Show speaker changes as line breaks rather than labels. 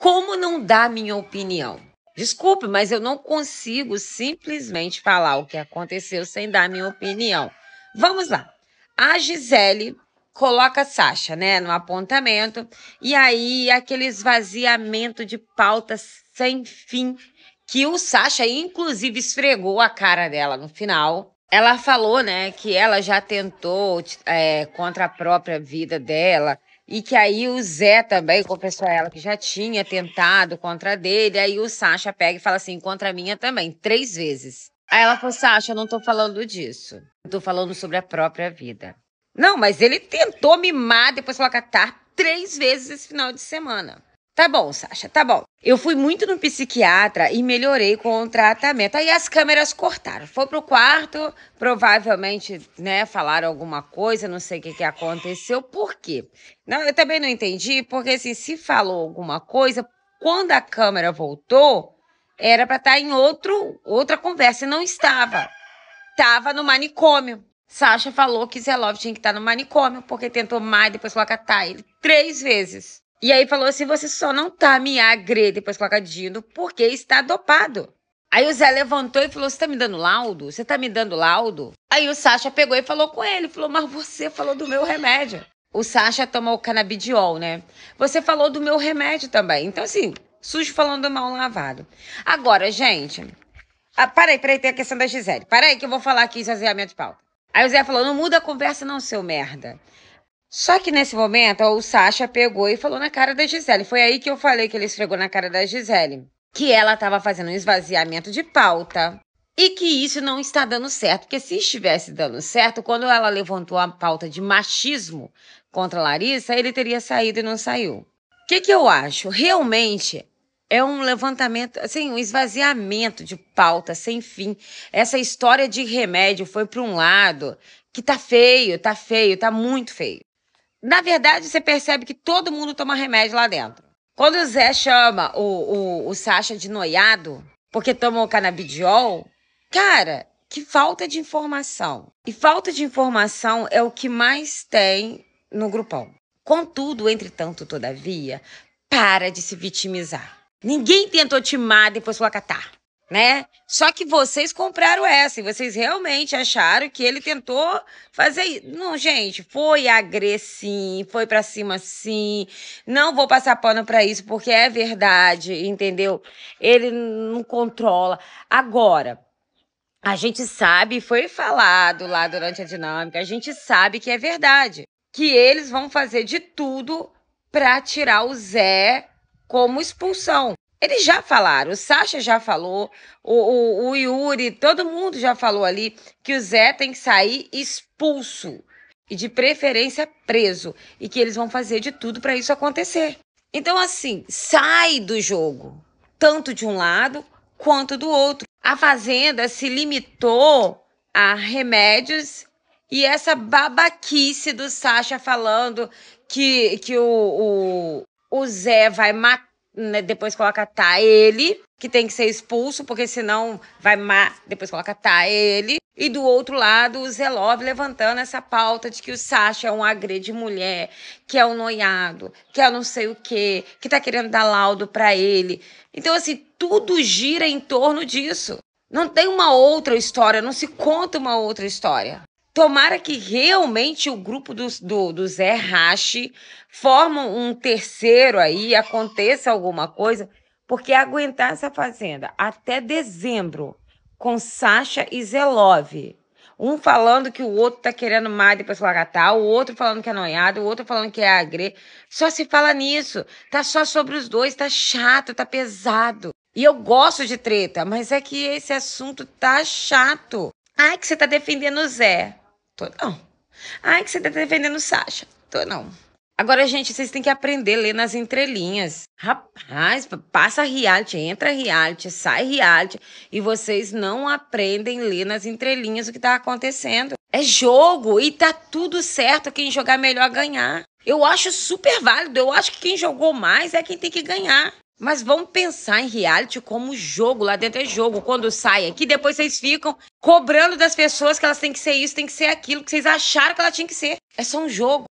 Como não dar minha opinião? Desculpe, mas eu não consigo simplesmente falar o que aconteceu sem dar minha opinião. Vamos lá. A Gisele coloca a Sasha, né, no apontamento, e aí aquele esvaziamento de pauta sem fim que o Sasha inclusive esfregou a cara dela no final. Ela falou, né, que ela já tentou é, contra a própria vida dela e que aí o Zé também confessou a ela que já tinha tentado contra dele. Aí o Sasha pega e fala assim: contra a minha também, três vezes. Aí ela falou: Sasha, eu não tô falando disso. Eu tô falando sobre a própria vida. Não, mas ele tentou mimar depois colocar Catar tá, três vezes esse final de semana. Tá bom, Sasha, tá bom. Eu fui muito no psiquiatra e melhorei com o tratamento. Aí as câmeras cortaram. Foi pro quarto, provavelmente, né, falaram alguma coisa, não sei o que, que aconteceu. Por quê? Não, eu também não entendi, porque assim, se falou alguma coisa, quando a câmera voltou, era para estar tá em outro, outra conversa e não estava. Estava no manicômio. Sasha falou que Zelov tinha que estar tá no manicômio, porque tentou mais, depois coloca tá três vezes. E aí falou assim: você só não tá milagre, depois colocar Dino, porque está dopado. Aí o Zé levantou e falou: Você tá me dando laudo? Você tá me dando laudo? Aí o Sasha pegou e falou com ele: Falou, mas você falou do meu remédio. O Sasha tomou o canabidiol, né? Você falou do meu remédio também. Então, assim, sujo falando mal lavado. Agora, gente. Ah, peraí, peraí, tem a questão da Gisele. Peraí, que eu vou falar aqui esvaziamento de pauta. Aí o Zé falou: Não muda a conversa, não, seu merda. Só que nesse momento, o Sasha pegou e falou na cara da Gisele. Foi aí que eu falei que ele esfregou na cara da Gisele. Que ela estava fazendo um esvaziamento de pauta. E que isso não está dando certo. Porque se estivesse dando certo, quando ela levantou a pauta de machismo contra Larissa, ele teria saído e não saiu. O que, que eu acho? Realmente, é um levantamento, assim, um esvaziamento de pauta sem fim. Essa história de remédio foi para um lado que tá feio, tá feio, tá muito feio. Na verdade, você percebe que todo mundo toma remédio lá dentro. Quando o Zé chama o, o, o Sasha de noiado, porque tomou canabidiol, cara, que falta de informação. E falta de informação é o que mais tem no grupão. Contudo, entretanto, todavia, para de se vitimizar. Ninguém tentou te matar depois placatar né? Só que vocês compraram essa e vocês realmente acharam que ele tentou fazer isso. Não, gente, foi agressivo, foi para cima sim. Não vou passar pano para isso porque é verdade, entendeu? Ele não controla. Agora, a gente sabe, foi falado lá durante a dinâmica, a gente sabe que é verdade, que eles vão fazer de tudo para tirar o Zé como expulsão. Eles já falaram, o Sasha já falou, o, o, o Yuri, todo mundo já falou ali que o Zé tem que sair expulso e de preferência preso e que eles vão fazer de tudo para isso acontecer. Então assim, sai do jogo, tanto de um lado quanto do outro. A fazenda se limitou a remédios e essa babaquice do Sasha falando que, que o, o, o Zé vai matar né, depois coloca tá ele, que tem que ser expulso, porque senão vai má, depois coloca tá ele. E do outro lado, o Zelov levantando essa pauta de que o Sasha é um agrede mulher, que é um noiado, que é não sei o quê, que tá querendo dar laudo para ele. Então, assim, tudo gira em torno disso. Não tem uma outra história, não se conta uma outra história. Tomara que realmente o grupo do, do, do Zé rache, forme um terceiro aí, aconteça alguma coisa, porque aguentar essa fazenda até dezembro com Sasha e Zelove. Um falando que o outro tá querendo mais depois que Lagatá, o outro falando que é noiado, o outro falando que é agre. Só se fala nisso. Tá só sobre os dois, tá chato, tá pesado. E eu gosto de treta, mas é que esse assunto tá chato. Ai, que você tá defendendo o Zé. Tô não. Ai, que você tá defendendo o Sasha. Tô não. Agora, gente, vocês têm que aprender a ler nas entrelinhas. Rapaz, passa reality, entra reality, sai reality. E vocês não aprendem a ler nas entrelinhas o que tá acontecendo. É jogo e tá tudo certo. Quem jogar melhor ganhar. Eu acho super válido. Eu acho que quem jogou mais é quem tem que ganhar. Mas vamos pensar em reality como jogo. Lá dentro é jogo. Quando sai aqui, depois vocês ficam cobrando das pessoas que elas têm que ser isso, têm que ser aquilo que vocês acharam que ela tinha que ser. É só um jogo.